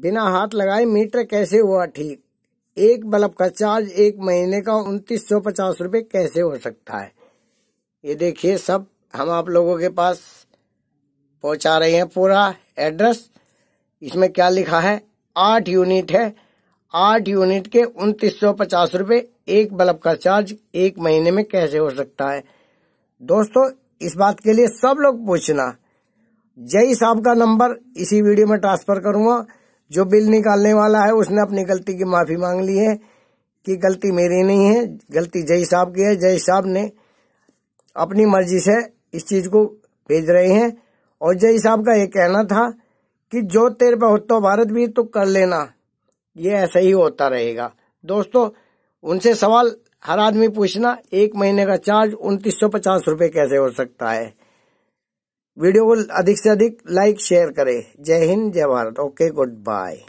बिना हाथ लगाए मीटर कैसे हुआ ठीक एक बल्ब का चार्ज एक महीने का उन्तीस सौ पचास रूपये कैसे हो सकता है ये देखिए सब हम आप लोगों के पास पहुंचा रहे हैं पूरा एड्रेस इसमें क्या लिखा है आठ यूनिट है आठ यूनिट के उन्तीस सौ पचास रूपए एक बल्ब का चार्ज एक महीने में कैसे हो सकता है दोस्तों इस बात के लिए सब लोग पूछना जय साहब का नंबर इसी वीडियो में ट्रांसफर करूंगा जो बिल निकालने वाला है उसने अपनी गलती की माफी मांग ली है कि गलती मेरी नहीं है गलती जय साहब की है जय साहब ने अपनी मर्जी से इस चीज को भेज रहे हैं और जय साहब का ये कहना था कि जो तेरे पे होता भारत भी तो कर लेना ये ऐसा ही होता रहेगा दोस्तों उनसे सवाल हर आदमी पूछना एक महीने का चार्ज उनतीस सौ पचास रूपये कैसे हो सकता है वीडियो को अधिक से अधिक लाइक शेयर करें जय हिंद जय भारत ओके गुड बाय